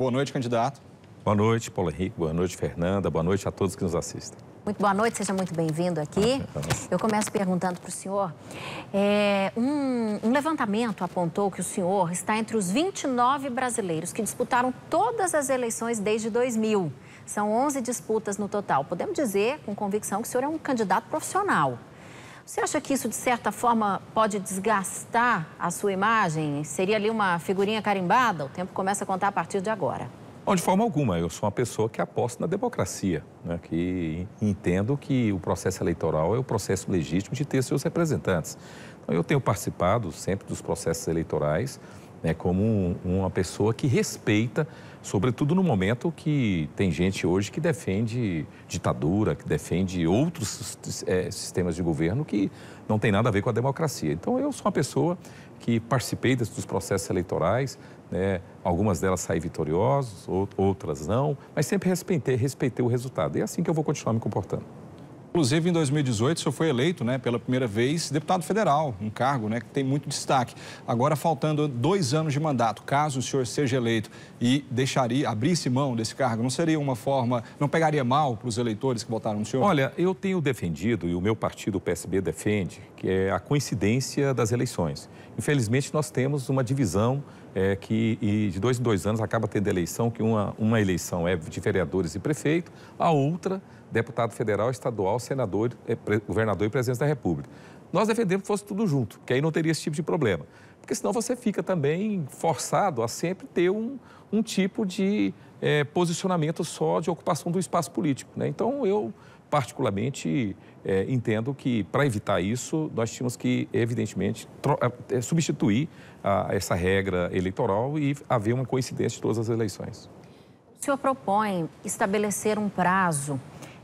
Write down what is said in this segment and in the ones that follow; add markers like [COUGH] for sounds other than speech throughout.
Boa noite, candidato. Boa noite, Paulo Henrique. Boa noite, Fernanda. Boa noite a todos que nos assistem. Muito boa noite, seja muito bem-vindo aqui. Ah, tá Eu começo perguntando para o senhor. É, um, um, levantamento apontou que o senhor está entre os 29 brasileiros que disputaram todas as eleições desde 2000. São 11 disputas no total. Podemos dizer com convicção que o senhor é um candidato profissional. Você acha que isso, de certa forma, pode desgastar a sua imagem? Seria ali uma figurinha carimbada? O tempo começa a contar a partir de agora. de forma alguma. Eu sou uma pessoa que aposta na democracia, né? que entendo que o processo eleitoral é o processo legítimo de ter seus representantes. Então, eu tenho participado sempre dos processos eleitorais né, como um, uma pessoa que respeita, sobretudo no momento que tem gente hoje que defende ditadura, que defende outros é, sistemas de governo que não tem nada a ver com a democracia. Então, eu sou uma pessoa que participei dos processos eleitorais, né, algumas delas saí vitoriosos, outras não, mas sempre respeitei, respeitei o resultado. E é assim que eu vou continuar me comportando. Inclusive, em 2018, o senhor foi eleito né, pela primeira vez deputado federal, um cargo né, que tem muito destaque. Agora, faltando dois anos de mandato, caso o senhor seja eleito e deixaria, abrisse mão desse cargo, não seria uma forma, não pegaria mal para os eleitores que votaram no senhor? Olha, eu tenho defendido, e o meu partido, o PSB, defende, que é a coincidência das eleições. Infelizmente, nós temos uma divisão é, que e de dois em dois anos acaba tendo eleição, que uma, uma eleição é de vereadores e prefeito, a outra deputado federal, estadual, senador, eh, governador e presidente da República. Nós defendemos que fosse tudo junto, que aí não teria esse tipo de problema. Porque senão você fica também forçado a sempre ter um, um tipo de é, posicionamento só de ocupação do espaço político. Né? Então, eu particularmente é, entendo que, para evitar isso, nós tínhamos que, evidentemente, substituir a, essa regra eleitoral e haver uma coincidência de todas as eleições. O senhor propõe estabelecer um prazo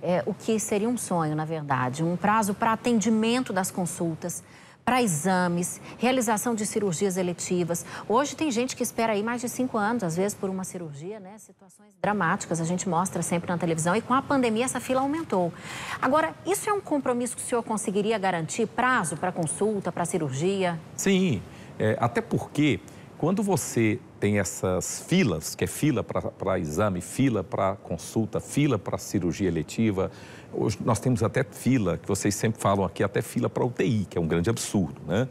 é, o que seria um sonho, na verdade, um prazo para atendimento das consultas, para exames, realização de cirurgias eletivas. Hoje tem gente que espera aí mais de cinco anos, às vezes, por uma cirurgia, né? Situações dramáticas, a gente mostra sempre na televisão. E com a pandemia, essa fila aumentou. Agora, isso é um compromisso que o senhor conseguiria garantir prazo para consulta, para cirurgia? Sim, é, até porque quando você tem essas filas, que é fila para exame, fila para consulta, fila para cirurgia eletiva, hoje nós temos até fila, que vocês sempre falam aqui, até fila para UTI, que é um grande absurdo, né?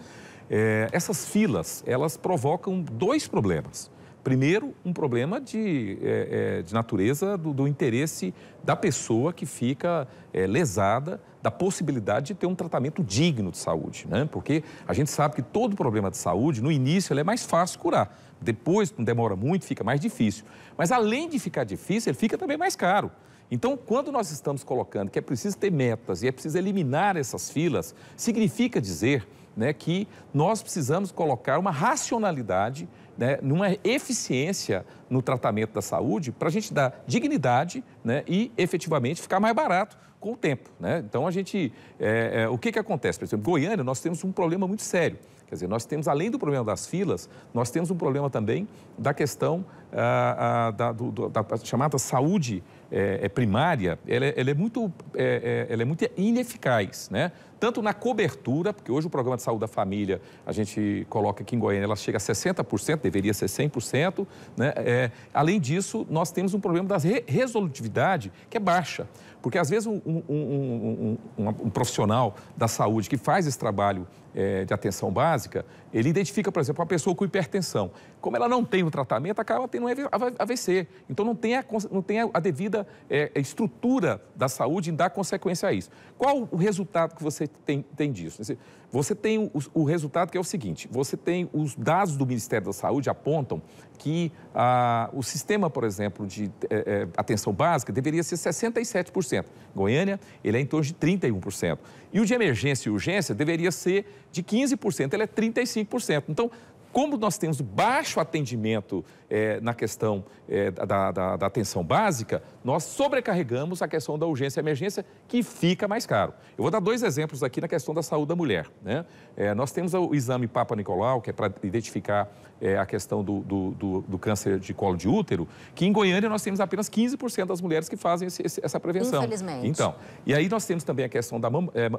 É, essas filas, elas provocam dois problemas. Primeiro, um problema de, é, é de natureza do, do, interesse da pessoa que fica é, lesada da possibilidade de ter um tratamento digno de saúde, né? Porque a gente sabe que todo problema de saúde, no início, ele é mais fácil curar. Depois, não demora muito, fica mais difícil. Mas além de ficar difícil, ele fica também mais caro. Então, quando nós estamos colocando que é preciso ter metas e é preciso eliminar essas filas, significa dizer né, que nós precisamos colocar uma racionalidade né, numa eficiência no tratamento da saúde para a gente dar dignidade né, e efetivamente ficar mais barato com o tempo. Né? Então a gente. É, é, o que, que acontece? Por exemplo, Goiânia, nós temos um problema muito sério. Quer dizer, nós temos, além do problema das filas, nós temos um problema também da questão ah, ah, da, do, da, da chamada saúde é, é primária, ela, é, ela, é muito, é, é, ela é muito ineficaz, né? Tanto na cobertura, porque hoje o programa de saúde da família, a gente coloca aqui em Goiânia, ela chega a 60%, deveria ser 100%, né? É, além disso, nós temos um problema da re resolutividade, que é baixa, porque às vezes um, um, um, um profissional da saúde que faz esse trabalho de atenção básica, ele identifica, por exemplo, uma pessoa com hipertensão. Como ela não tem o tratamento, acaba tendo AVC. Então não tem a, não tem a devida é, estrutura da saúde e dá consequência a isso. Qual o resultado que você tem, tem disso? Você tem o, o, resultado que é o seguinte: você tem os dados do Ministério da Saúde apontam que ah, o sistema, por exemplo, de eh, eh atenção básica deveria ser 67%. Goiânia, ele é em torno de 31%. E o de emergência e urgência deveria ser de 15%, ele é 35%. Então, como nós temos baixo atendimento é, na questão é, da, da, da, atenção básica, nós sobrecarregamos a questão da urgência e emergência, que fica mais caro. Eu vou dar dois exemplos aqui na questão da saúde da mulher. Né? É, nós temos o exame Papa Nicolau, que é para identificar a questão do, do, do, do, câncer de colo de útero, que em Goiânia nós temos apenas 15% das mulheres que fazem esse, essa prevenção. Infelizmente. Então, e aí nós temos também a questão da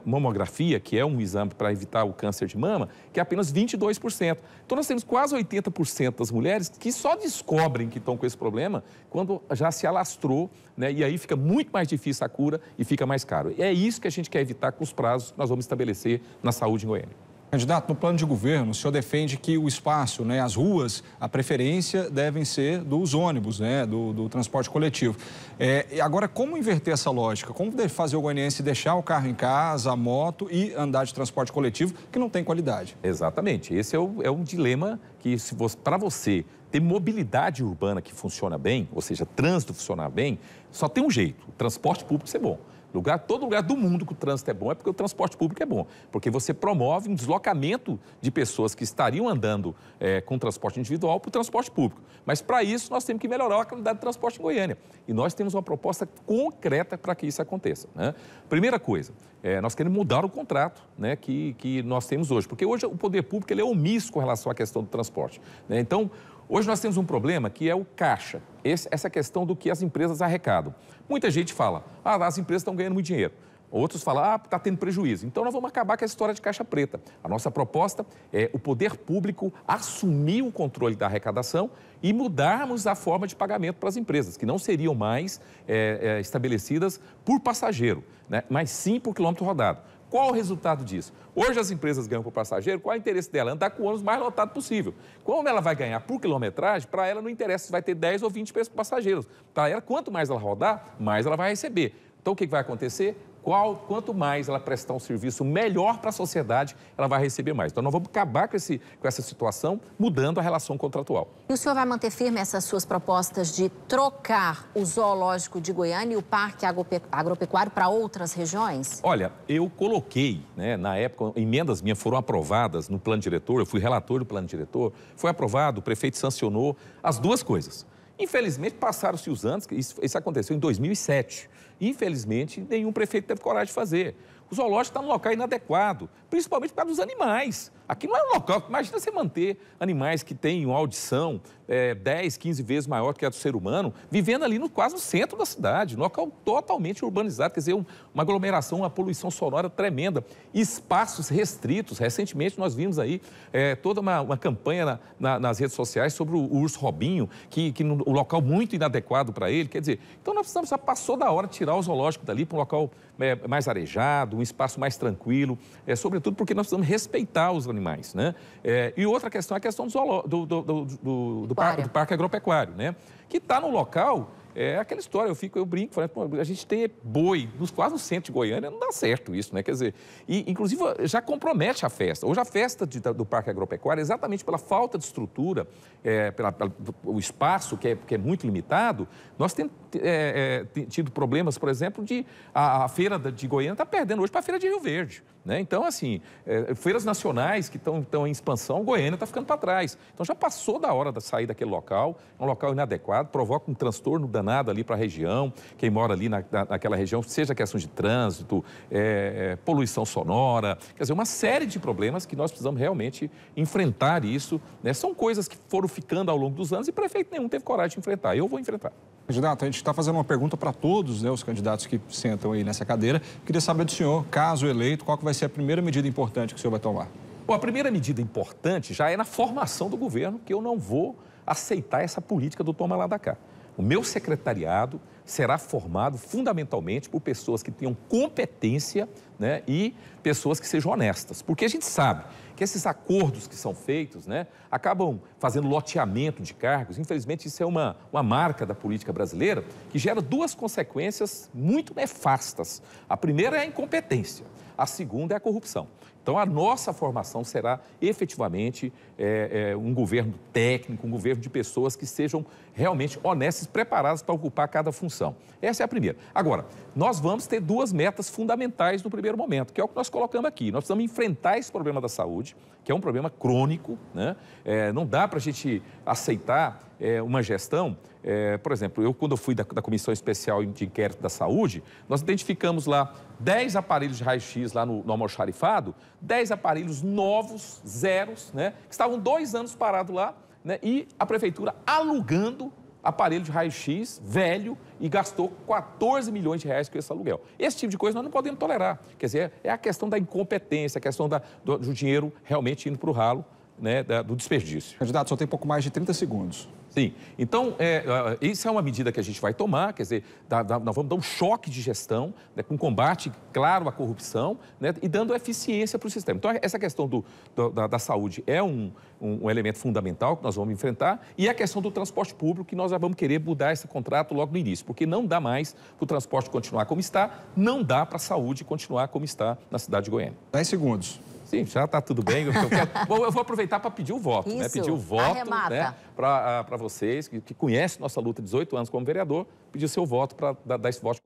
mamografia, que é um exame para evitar o câncer de mama, que é apenas 22%. Então, nós nós temos quase 80% das mulheres que só descobrem que estão com esse problema quando já se alastrou, né? E aí fica muito mais difícil a cura e fica mais caro. é isso que a gente quer evitar com os prazos que nós vamos estabelecer na saúde em Goiânia. Candidato, no plano de governo, o senhor defende que o espaço, né, as ruas, a preferência devem ser dos ônibus, né, do, do transporte coletivo. É, agora, como inverter essa lógica? Como fazer o goianiense deixar o carro em casa, a moto e andar de transporte coletivo que não tem qualidade? Exatamente. Esse é, o, é um dilema que, para você ter mobilidade urbana que funciona bem, ou seja, trânsito funcionar bem, só tem um jeito: o transporte público ser bom. Lugar, todo lugar do mundo que o trânsito é bom é porque o transporte público é bom. Porque você promove um deslocamento de pessoas que estariam andando é, com transporte individual para o transporte público. Mas para isso nós temos que melhorar a qualidade do transporte em Goiânia. E nós temos uma proposta concreta para que isso aconteça. Né? Primeira coisa, é, nós queremos mudar o contrato né, que, que nós temos hoje. Porque hoje o poder público ele é omisso com relação à questão do transporte. Né? Então, Hoje nós temos um problema que é o caixa, Esse, essa questão do que as empresas arrecadam. Muita gente fala, ah, as empresas estão ganhando muito dinheiro. Outros falam, ah, está tendo prejuízo. Então nós vamos acabar com a história de caixa preta. A nossa proposta é o poder público assumir o controle da arrecadação e mudarmos a forma de pagamento para as empresas, que não seriam mais é, é, estabelecidas por passageiro, né? mas sim por quilômetro rodado. Qual o resultado disso? Hoje as empresas ganham por passageiro, qual é o interesse dela? Andar com o ônibus mais lotado possível. Como ela vai ganhar por quilometragem, para ela não interessa se vai ter 10 ou 20 passageiros. Para ela, quanto mais ela rodar, mais ela vai receber. Então o que vai acontecer? qual, quanto mais ela prestar um serviço melhor para a sociedade, ela vai receber mais. Então, nós vamos acabar com, esse, com essa situação mudando a relação contratual. E o senhor vai manter firme essas suas propostas de trocar o zoológico de Goiânia e o parque agropecuário para outras regiões? Olha, eu coloquei, né, na época, emendas minhas foram aprovadas no plano diretor, eu fui relator do plano diretor, foi aprovado, o prefeito sancionou as duas coisas Infelizmente, passaram-se os anos, isso, isso aconteceu em 2007. Infelizmente, nenhum prefeito teve coragem de fazer. O zoológico está num local inadequado, principalmente por causa dos animais. Aqui não é um local, imagina você manter animais que têm uma audição é, 10, 15 vezes maior que a do ser humano, vivendo ali no, quase no centro da cidade, um local totalmente urbanizado, quer dizer, um, uma aglomeração, uma poluição sonora tremenda, espaços restritos. Recentemente nós vimos aí é, toda uma, uma campanha na, na, nas redes sociais sobre o, o urso Robinho, que, que um local muito inadequado para ele, quer dizer, então nós precisamos, já passou da hora de tirar o zoológico dali para um local é, mais arejado, um espaço mais tranquilo, é, sobretudo porque nós precisamos respeitar os animais, né? É, e outra questão é a questão do, do, do, do, do parque agropecuário, né? Que está no local é aquela história, eu fico, eu brinco, a gente tem boi nos, quase no centro de Goiânia, não dá certo isso, né? Quer dizer, e inclusive já compromete a festa. Hoje a festa de, do Parque Agropecuário, é exatamente pela falta de estrutura, é, pela, pela, o espaço que é, que é muito limitado, nós temos é, é tido problemas, por exemplo, de a, a feira de Goiânia está perdendo hoje para a feira de Rio Verde. Né? Então, assim, é, feiras nacionais que estão em expansão, Goiânia está ficando para trás. Então já passou da hora de sair daquele local, é um local inadequado, provoca um transtorno danado danada ali para a região, quem mora ali na, naquela região, seja questão de trânsito, é, é, poluição sonora, quer dizer, uma série de problemas que nós precisamos realmente enfrentar isso. Né? São coisas que foram ficando ao longo dos anos e prefeito nenhum teve coragem de enfrentar. Eu vou enfrentar. Candidato, a gente está fazendo uma pergunta para todos né, os candidatos que sentam aí nessa cadeira. Queria saber do senhor, caso eleito, qual que vai ser a primeira medida importante que o senhor vai tomar? Bom, a primeira medida importante já é na formação do governo, que eu não vou aceitar essa política do toma lá da cá. O meu secretariado será formado fundamentalmente por pessoas que tenham competência né, e pessoas que sejam honestas. Porque a gente sabe que esses acordos que são feitos né, acabam fazendo loteamento de cargos. Infelizmente, isso é uma, uma marca da política brasileira que gera duas consequências muito nefastas. A primeira é a incompetência, a segunda é a corrupção. Então, a nossa formação será efetivamente é, é, um governo técnico, um governo de pessoas que sejam realmente honestas, preparadas para ocupar cada função. Essa é a primeira. Agora, nós vamos ter duas metas fundamentais no primeiro momento, que é o que nós colocamos aqui. Nós precisamos enfrentar esse problema da saúde saúde, que é um problema crônico. Né? É, não dá para a gente aceitar é, uma gestão. É, por exemplo, eu, quando eu fui da, da, Comissão Especial de Inquérito da Saúde, nós identificamos lá 10 aparelhos de raio-x lá no, no almoxarifado, 10 aparelhos novos, zeros, né? que estavam dois anos parados lá, né? e a prefeitura alugando aparelho de raio-x velho e gastou 14 milhões de reais com esse aluguel. Esse tipo de coisa nós não podemos tolerar. Quer dizer, é a questão da incompetência, a questão da, do, do, dinheiro realmente indo para o ralo, né, da, do desperdício. Candidato, só tem pouco mais de 30 segundos. Sim. Então, é, é, isso é uma medida que a gente vai tomar, quer dizer, dá, dá, nós vamos dar um choque de gestão, né, com combate, claro, à corrupção, né, e dando eficiência para o sistema. Então, essa questão do, do, da, da, saúde é um, um, um, elemento fundamental que nós vamos enfrentar, e a questão do transporte público, que nós já vamos querer mudar esse contrato logo no início, porque não dá mais para o transporte continuar como está, não dá para a saúde continuar como está na cidade de Goiânia. 10 segundos. Sim, já está tudo bem. Eu, quero... [LAUGHS] Bom, eu vou aproveitar para pedir o voto, Isso, né? Pedir o voto né? para né, ah, vocês que, que conhecem nossa luta 18 anos como vereador, pedir seu voto para dar, dar esse voto.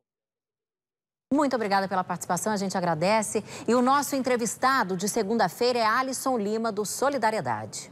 Muito obrigada pela participação, a gente agradece. E o nosso entrevistado de segunda-feira é Alisson Lima, do Solidariedade.